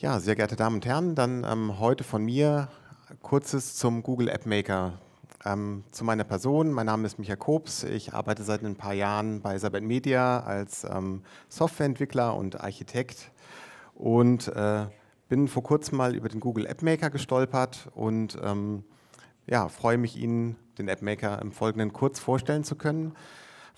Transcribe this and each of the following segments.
Ja, sehr geehrte Damen und Herren, dann ähm, heute von mir kurzes zum Google App Maker. Ähm, zu meiner Person, mein Name ist Micha Kobs, ich arbeite seit ein paar Jahren bei Sabet Media als ähm, Softwareentwickler und Architekt und äh, bin vor kurzem mal über den Google App Maker gestolpert und ähm, ja, freue mich Ihnen den App Maker im Folgenden kurz vorstellen zu können.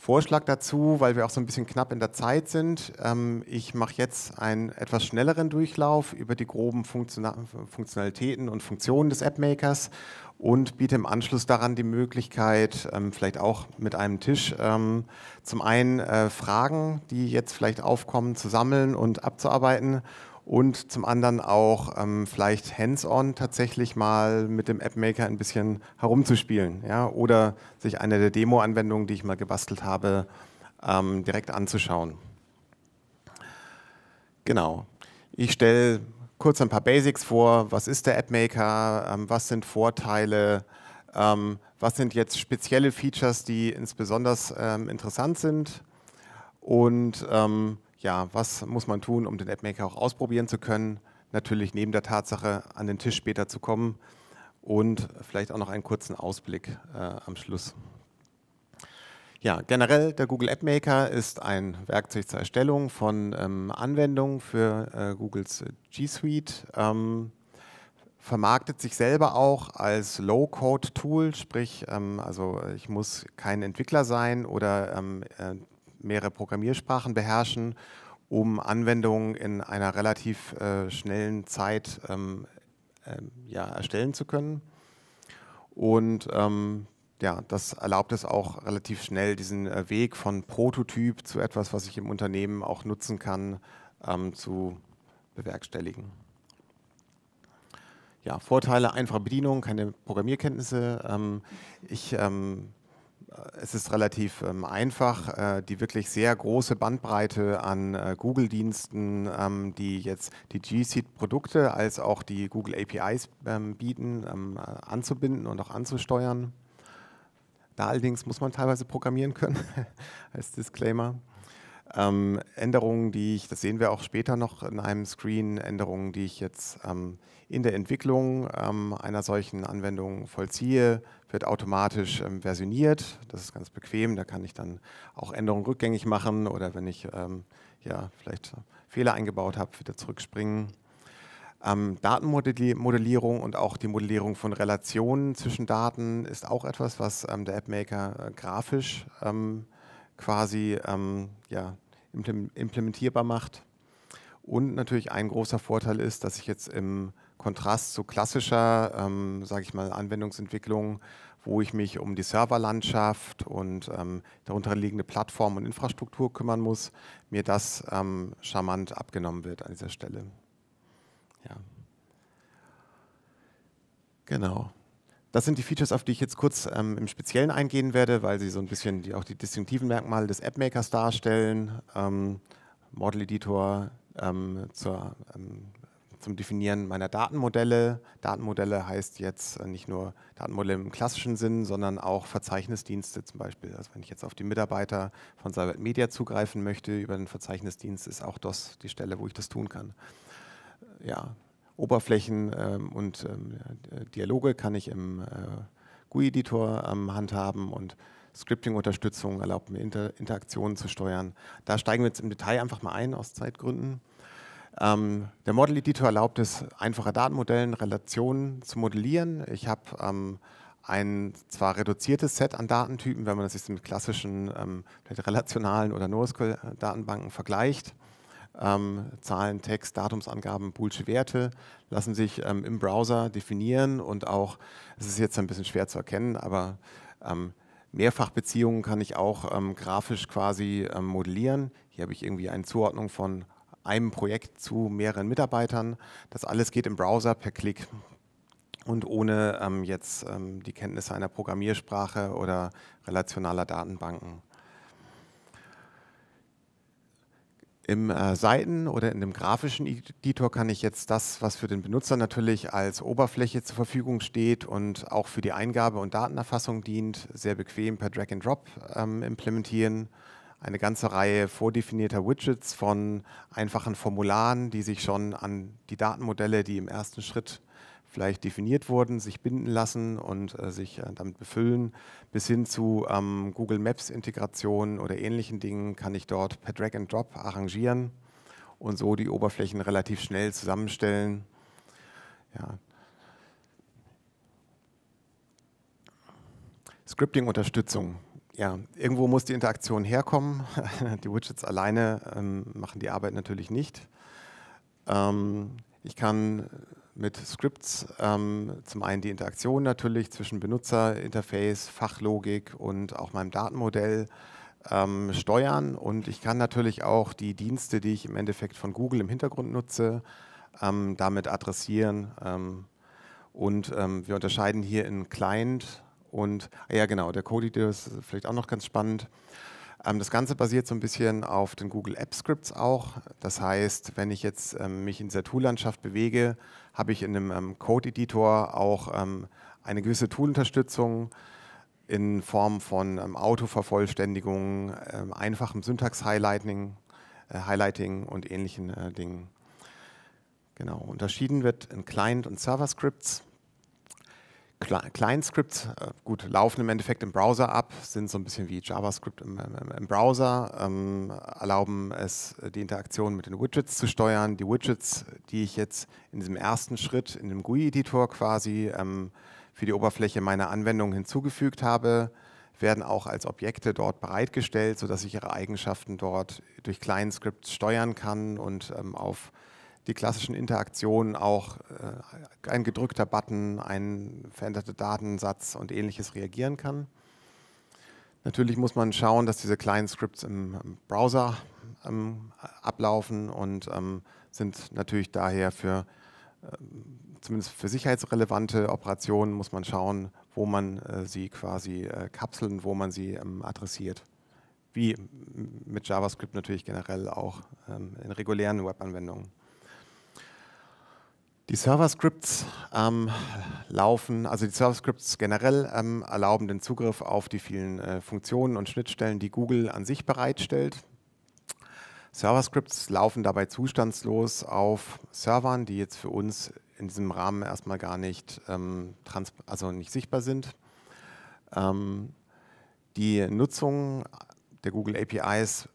Vorschlag dazu, weil wir auch so ein bisschen knapp in der Zeit sind. Ähm, ich mache jetzt einen etwas schnelleren Durchlauf über die groben Funktionalitäten und Funktionen des AppMakers und biete im Anschluss daran die Möglichkeit, ähm, vielleicht auch mit einem Tisch, ähm, zum einen äh, Fragen, die jetzt vielleicht aufkommen, zu sammeln und abzuarbeiten und zum anderen auch ähm, vielleicht hands-on tatsächlich mal mit dem App-Maker ein bisschen herumzuspielen ja? oder sich eine der Demo-Anwendungen, die ich mal gebastelt habe, ähm, direkt anzuschauen. Genau. Ich stelle kurz ein paar Basics vor. Was ist der App-Maker? Ähm, was sind Vorteile? Ähm, was sind jetzt spezielle Features, die insbesondere ähm, interessant sind? Und ähm, ja, was muss man tun, um den App Maker auch ausprobieren zu können? Natürlich neben der Tatsache, an den Tisch später zu kommen und vielleicht auch noch einen kurzen Ausblick äh, am Schluss. Ja, generell der Google App Maker ist ein Werkzeug zur Erstellung von ähm, Anwendungen für äh, Googles G Suite. Ähm, vermarktet sich selber auch als Low-Code-Tool, sprich, ähm, also ich muss kein Entwickler sein oder ähm, äh, mehrere Programmiersprachen beherrschen, um Anwendungen in einer relativ äh, schnellen Zeit ähm, ähm, ja, erstellen zu können. Und ähm, ja, das erlaubt es auch relativ schnell, diesen äh, Weg von Prototyp zu etwas, was ich im Unternehmen auch nutzen kann, ähm, zu bewerkstelligen. Ja, Vorteile, einfache Bedienung, keine Programmierkenntnisse. Ähm, ich es ist relativ ähm, einfach, äh, die wirklich sehr große Bandbreite an äh, Google-Diensten, ähm, die jetzt die G seed produkte als auch die Google APIs ähm, bieten, ähm, äh, anzubinden und auch anzusteuern. Da allerdings muss man teilweise programmieren können, als Disclaimer. Ähm, Änderungen, die ich, das sehen wir auch später noch in einem Screen, Änderungen, die ich jetzt ähm, in der Entwicklung ähm, einer solchen Anwendung vollziehe, wird automatisch ähm, versioniert. Das ist ganz bequem, da kann ich dann auch Änderungen rückgängig machen oder wenn ich ähm, ja, vielleicht Fehler eingebaut habe, wieder zurückspringen. Ähm, Datenmodellierung und auch die Modellierung von Relationen zwischen Daten ist auch etwas, was der App Maker äh, grafisch ähm, quasi ähm, ja, implementierbar macht. Und natürlich ein großer Vorteil ist, dass ich jetzt im Kontrast zu klassischer, ähm, sage ich mal, Anwendungsentwicklung, wo ich mich um die Serverlandschaft und ähm, darunter liegende Plattform und Infrastruktur kümmern muss, mir das ähm, charmant abgenommen wird an dieser Stelle. Ja. Genau. Das sind die Features, auf die ich jetzt kurz ähm, im Speziellen eingehen werde, weil sie so ein bisschen die, auch die distinktiven Merkmale des App-Makers darstellen. Ähm, Model-Editor ähm, ähm, zum Definieren meiner Datenmodelle. Datenmodelle heißt jetzt äh, nicht nur Datenmodelle im klassischen Sinn, sondern auch Verzeichnisdienste zum Beispiel. Also wenn ich jetzt auf die Mitarbeiter von Cybert Media zugreifen möchte über den Verzeichnisdienst, ist auch das die Stelle, wo ich das tun kann. Ja, Oberflächen ähm, und ähm, äh, Dialoge kann ich im äh, GUI-Editor ähm, handhaben und Scripting-Unterstützung erlaubt mir Inter Interaktionen zu steuern. Da steigen wir jetzt im Detail einfach mal ein aus Zeitgründen. Ähm, der Model Editor erlaubt es, einfache Datenmodellen, Relationen zu modellieren. Ich habe ähm, ein zwar reduziertes Set an Datentypen, wenn man das jetzt mit klassischen, ähm, relationalen oder NoSQL-Datenbanken vergleicht. Ähm, Zahlen, Text, Datumsangaben, boolsche Werte lassen sich ähm, im Browser definieren und auch, es ist jetzt ein bisschen schwer zu erkennen, aber ähm, Mehrfachbeziehungen kann ich auch ähm, grafisch quasi ähm, modellieren. Hier habe ich irgendwie eine Zuordnung von einem Projekt zu mehreren Mitarbeitern. Das alles geht im Browser per Klick und ohne ähm, jetzt die Kenntnisse einer Programmiersprache oder relationaler Datenbanken. Im äh, Seiten- oder in dem grafischen Editor kann ich jetzt das, was für den Benutzer natürlich als Oberfläche zur Verfügung steht und auch für die Eingabe und Datenerfassung dient, sehr bequem per Drag and Drop ähm, implementieren. Eine ganze Reihe vordefinierter Widgets von einfachen Formularen, die sich schon an die Datenmodelle, die im ersten Schritt vielleicht definiert wurden, sich binden lassen und äh, sich äh, damit befüllen, bis hin zu ähm, Google Maps Integration oder ähnlichen Dingen kann ich dort per Drag and Drop arrangieren und so die Oberflächen relativ schnell zusammenstellen. Ja. Scripting-Unterstützung. Ja, irgendwo muss die Interaktion herkommen. die Widgets alleine ähm, machen die Arbeit natürlich nicht. Ähm, ich kann mit Scripts. Ähm, zum einen die Interaktion natürlich zwischen Benutzerinterface, Fachlogik und auch meinem Datenmodell ähm, steuern. Und ich kann natürlich auch die Dienste, die ich im Endeffekt von Google im Hintergrund nutze, ähm, damit adressieren. Ähm, und ähm, wir unterscheiden hier in Client und, ah ja genau, der Code-Editor ist vielleicht auch noch ganz spannend. Ähm, das Ganze basiert so ein bisschen auf den Google App Scripts auch. Das heißt, wenn ich jetzt ähm, mich in dieser Tool-Landschaft bewege, habe ich in einem ähm, Code-Editor auch ähm, eine gewisse Tool-Unterstützung in Form von ähm, Autovervollständigung, ähm, einfachem Syntax-Highlighting äh, Highlighting und ähnlichen äh, Dingen. Genau, unterschieden wird in Client- und Server-Scripts. Client-Scripts, äh, gut, laufen im Endeffekt im Browser ab, sind so ein bisschen wie JavaScript im, im, im Browser, ähm, erlauben es, äh, die Interaktion mit den Widgets zu steuern. Die Widgets, die ich jetzt in diesem ersten Schritt in dem GUI-Editor quasi ähm, für die Oberfläche meiner Anwendung hinzugefügt habe, werden auch als Objekte dort bereitgestellt, sodass ich ihre Eigenschaften dort durch Client-Scripts steuern kann und ähm, auf die klassischen Interaktionen auch äh, ein gedrückter Button, ein veränderter Datensatz und ähnliches reagieren kann. Natürlich muss man schauen, dass diese kleinen Scripts im, Browser ähm, ablaufen und ähm, sind natürlich daher für äh, zumindest für sicherheitsrelevante Operationen muss man schauen, wo man äh, sie quasi äh, kapseln, wo man sie ähm, adressiert. Wie mit JavaScript natürlich generell auch ähm, in regulären Webanwendungen. Die Server-Scripts ähm, laufen, also die Server-Scripts generell ähm, erlauben den Zugriff auf die vielen äh, Funktionen und Schnittstellen, die Google an sich bereitstellt. Server-Scripts laufen dabei zustandslos auf Servern, die jetzt für uns in diesem Rahmen erstmal gar nicht, ähm, also nicht sichtbar sind. Ähm, die Nutzung der Google APIs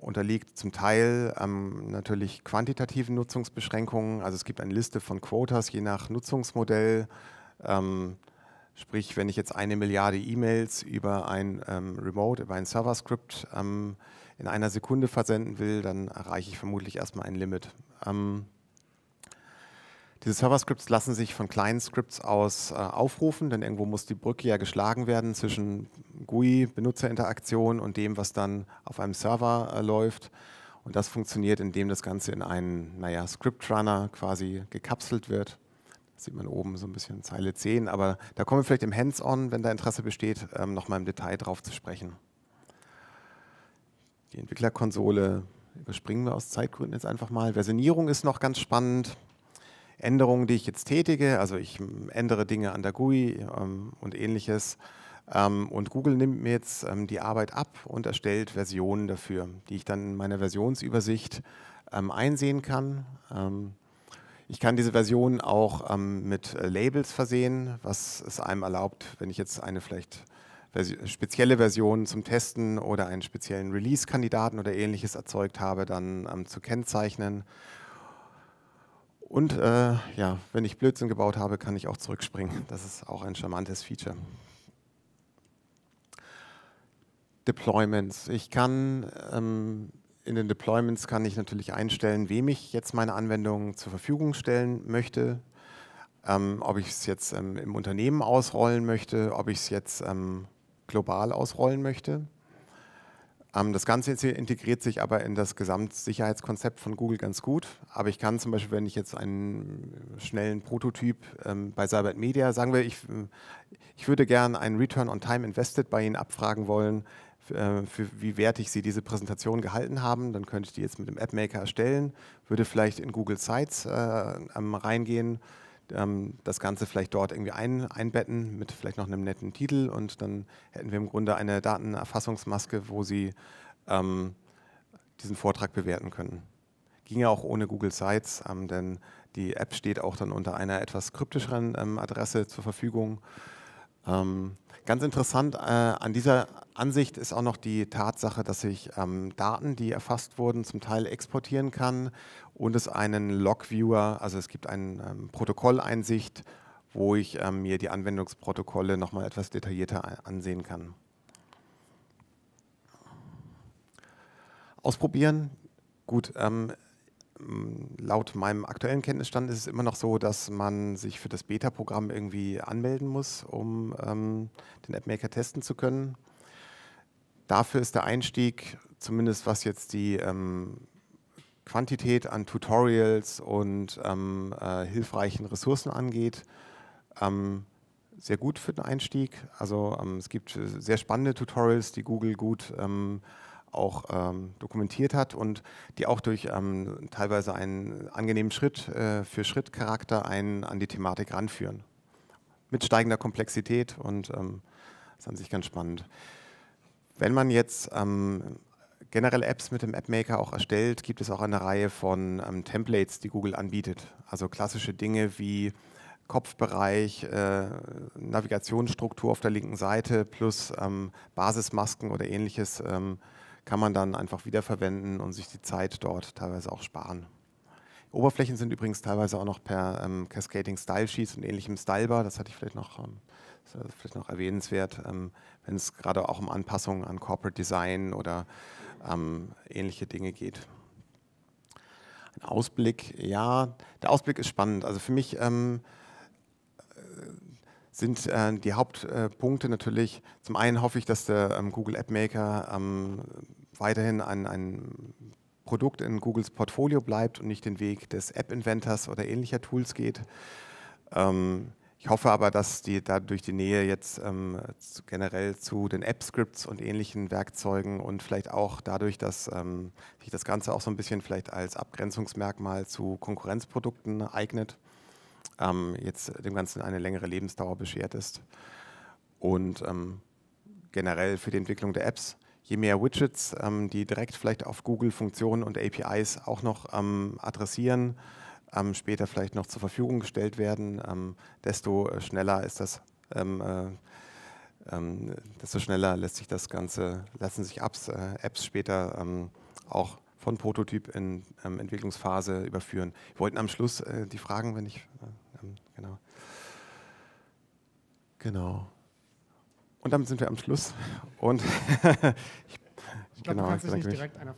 unterliegt zum Teil ähm, natürlich quantitativen Nutzungsbeschränkungen. Also es gibt eine Liste von Quotas je nach Nutzungsmodell. Ähm, sprich, wenn ich jetzt eine Milliarde E-Mails über ein ähm, Remote, über ein Server-Script ähm, in einer Sekunde versenden will, dann erreiche ich vermutlich erstmal ein Limit. Ähm, diese Server-Scripts lassen sich von kleinen Scripts aus äh, aufrufen, denn irgendwo muss die Brücke ja geschlagen werden zwischen GUI, Benutzerinteraktion und dem, was dann auf einem Server äh, läuft. Und das funktioniert, indem das Ganze in einen, naja, Script-Runner quasi gekapselt wird. Das sieht man oben so ein bisschen Zeile 10, aber da kommen wir vielleicht im Hands-on, wenn da Interesse besteht, ähm, nochmal im Detail drauf zu sprechen. Die Entwicklerkonsole überspringen wir aus Zeitgründen jetzt einfach mal. Versionierung ist noch ganz spannend. Änderungen, die ich jetzt tätige, also ich ähm, ändere Dinge an der GUI ähm, und ähnliches. Ähm, und Google nimmt mir jetzt ähm, die Arbeit ab und erstellt Versionen dafür, die ich dann in meiner Versionsübersicht ähm, einsehen kann. Ich kann diese Version auch ähm, mit äh, Labels versehen, was es einem erlaubt, wenn ich jetzt eine vielleicht Versi spezielle Version zum Testen oder einen speziellen Release-Kandidaten oder ähnliches erzeugt habe, dann ähm, zu kennzeichnen. Und äh, ja, wenn ich Blödsinn gebaut habe, kann ich auch zurückspringen. Das ist auch ein charmantes Feature. Deployments. Ich kann ähm, in den Deployments kann ich natürlich einstellen, wem ich jetzt meine Anwendung zur Verfügung stellen möchte. Ähm, ob ich es jetzt ähm, im Unternehmen ausrollen möchte, ob ich es jetzt ähm, global ausrollen möchte. Ähm, das Ganze integriert sich aber in das Gesamtsicherheitskonzept von Google ganz gut. Aber ich kann zum Beispiel, wenn ich jetzt einen schnellen Prototyp ähm, bei Cybert Media, sagen wir, ich, ich würde gerne einen Return on Time Invested bei Ihnen abfragen wollen, äh, für wie wertig Sie diese Präsentation gehalten haben, dann könnte ich die jetzt mit dem App Maker erstellen, würde vielleicht in Google Sites äh, ähm, reingehen ähm, das Ganze vielleicht dort irgendwie ein, einbetten mit vielleicht noch einem netten Titel und dann hätten wir im Grunde eine Datenerfassungsmaske, wo Sie ähm, diesen Vortrag bewerten können. Ging ja auch ohne Google Sites, ähm, denn die App steht auch dann unter einer etwas kryptischeren ähm, Adresse zur Verfügung. Ähm, Ganz interessant äh, an dieser Ansicht ist auch noch die Tatsache, dass ich ähm, Daten, die erfasst wurden, zum Teil exportieren kann und es einen Log-Viewer, also es gibt eine ähm, Protokolleinsicht, wo ich ähm, mir die Anwendungsprotokolle nochmal etwas detaillierter ansehen kann. Ausprobieren. Gut, ähm, laut meinem aktuellen Kenntnisstand ist es immer noch so, dass man sich für das Beta-Programm irgendwie anmelden muss, um ähm, den AppMaker testen zu können. Dafür ist der Einstieg, zumindest was jetzt die ähm, Quantität an Tutorials und ähm, äh, hilfreichen Ressourcen angeht, ähm, sehr gut für den Einstieg. Also ähm, es gibt äh, sehr spannende Tutorials, die Google gut ähm, auch ähm, dokumentiert hat und die auch durch ähm, teilweise einen angenehmen Schritt äh, für Schritt Charakter einen an die Thematik ranführen. Mit steigender Komplexität und ähm, das ist an sich ganz spannend. Wenn man jetzt ähm, generell Apps mit dem App Maker auch erstellt, gibt es auch eine Reihe von ähm, Templates, die Google anbietet. Also klassische Dinge wie Kopfbereich, äh, Navigationsstruktur auf der linken Seite plus ähm, Basismasken oder ähnliches kann man dann einfach wiederverwenden und sich die Zeit dort teilweise auch sparen. Oberflächen sind übrigens teilweise auch noch per ähm, Cascading Style Sheets und ähnlichem stylebar. Das hatte ich vielleicht noch, ähm, vielleicht noch erwähnenswert, ähm, wenn es gerade auch um Anpassungen an Corporate Design oder ähm, ähnliche Dinge geht. Ein Ausblick, ja, der Ausblick ist spannend. Also für mich ähm, äh, sind äh, die Hauptpunkte natürlich, zum einen hoffe ich, dass der ähm, Google App Maker weiterhin ein, ein Produkt in Googles Portfolio bleibt und nicht den Weg des App-Inventors oder ähnlicher Tools geht. Ähm, ich hoffe aber, dass die dadurch die Nähe jetzt ähm, zu, generell zu den App-Scripts und ähnlichen Werkzeugen und vielleicht auch dadurch, dass ähm, sich das Ganze auch so ein bisschen vielleicht als Abgrenzungsmerkmal zu Konkurrenzprodukten eignet, ähm, jetzt dem Ganzen eine längere Lebensdauer beschert ist. Und ähm, generell für die Entwicklung der Apps je mehr Widgets, ähm, die direkt vielleicht auf Google-Funktionen und APIs auch noch ähm, adressieren, ähm, später vielleicht noch zur Verfügung gestellt werden, ähm, desto äh, schneller ist das, ähm, äh, ähm, desto schneller lässt sich das Ganze, lassen sich Apps, äh, Apps später auch von Prototyp in Entwicklungsphase überführen. Wir wollten am Schluss äh, die Fragen, wenn ich äh, genau. Genau. Und damit sind wir am Schluss. Und ich, ich glaube, genau, du kannst dich nicht direkt einer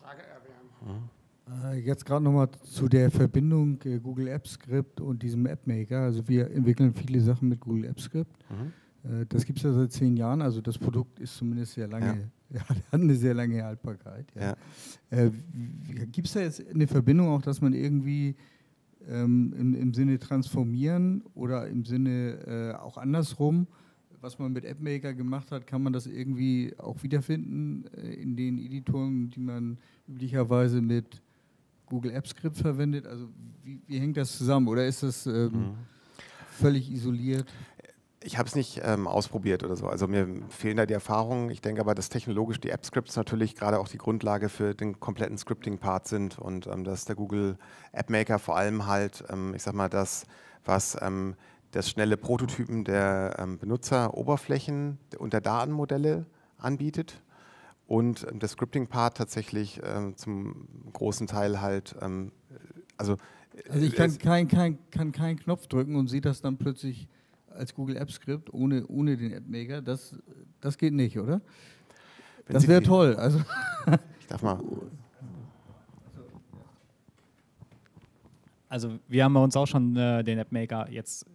Frage erwehren. Hm? Äh, jetzt gerade nochmal zu der Verbindung äh, Google Apps Script und diesem App Maker. Also wir entwickeln viele Sachen mit Google Apps Script. Mhm. Äh, das gibt es ja seit zehn Jahren. Also das Produkt ist zumindest sehr lange ja. Ja, hat eine sehr lange Haltbarkeit. Ja. ja. Äh, Gibt es da jetzt eine Verbindung auch, dass man irgendwie ähm, im, im, Sinne transformieren oder im Sinne äh, auch andersrum was man mit AppMaker gemacht hat, kann man das irgendwie auch wiederfinden äh, in den Editoren, die man üblicherweise mit Google Apps Script verwendet? Also wie, wie hängt das zusammen oder ist das ähm, mhm. völlig isoliert? Ich habe es nicht ähm, ausprobiert oder so. Also mir fehlen da die Erfahrungen. Ich denke aber, dass technologisch die App-Scripts natürlich gerade auch die Grundlage für den kompletten Scripting-Part sind und ähm, dass der Google App Maker vor allem halt, ähm, ich sag mal, das, was ähm, das schnelle Prototypen der ähm, Benutzeroberflächen und der Datenmodelle anbietet und ähm, der Scripting-Part tatsächlich ähm, zum großen Teil halt, ähm, also... Äh, also ich kann keinen kein, kann kein Knopf drücken und sehe das dann plötzlich als Google Apps Script ohne, ohne den App Maker, das, das geht nicht, oder? Wenn das wäre toll. Also ich darf mal. Also wir haben bei uns auch schon äh, den App Maker jetzt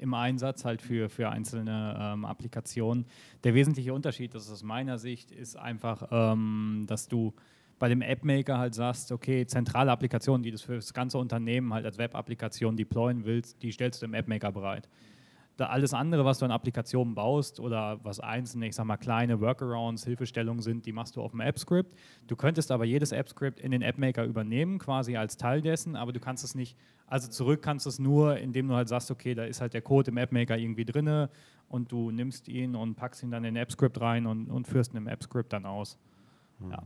im Einsatz halt für, für einzelne ähm, Applikationen. Der wesentliche Unterschied, das ist aus meiner Sicht, ist einfach, ähm, dass du bei dem App-Maker halt sagst, okay, zentrale Applikationen, die du für das ganze Unternehmen halt als Web-Applikation deployen willst, die stellst du im App-Maker bereit da alles andere, was du an Applikationen baust oder was einzelne, ich sag mal, kleine Workarounds, Hilfestellungen sind, die machst du auf dem App-Script. Du könntest aber jedes App-Script in den App-Maker übernehmen, quasi als Teil dessen, aber du kannst es nicht, also zurück kannst du es nur, indem du halt sagst, okay, da ist halt der Code im App-Maker irgendwie drinne und du nimmst ihn und packst ihn dann in den App-Script rein und, und führst ihn im App-Script dann aus. Hm. Ja.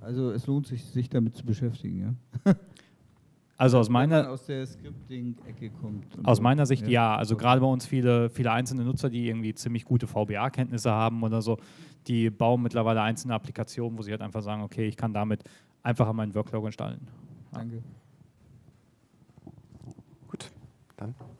Also es lohnt sich, sich damit zu beschäftigen, ja? Also aus meiner, aus, kommt, aus meiner Sicht ja. ja. Also gerade bei uns viele, viele einzelne Nutzer, die irgendwie ziemlich gute VBA-Kenntnisse haben oder so, die bauen mittlerweile einzelne Applikationen, wo sie halt einfach sagen, okay, ich kann damit einfacher meinen Workload installieren. Ja. Danke. Gut, dann.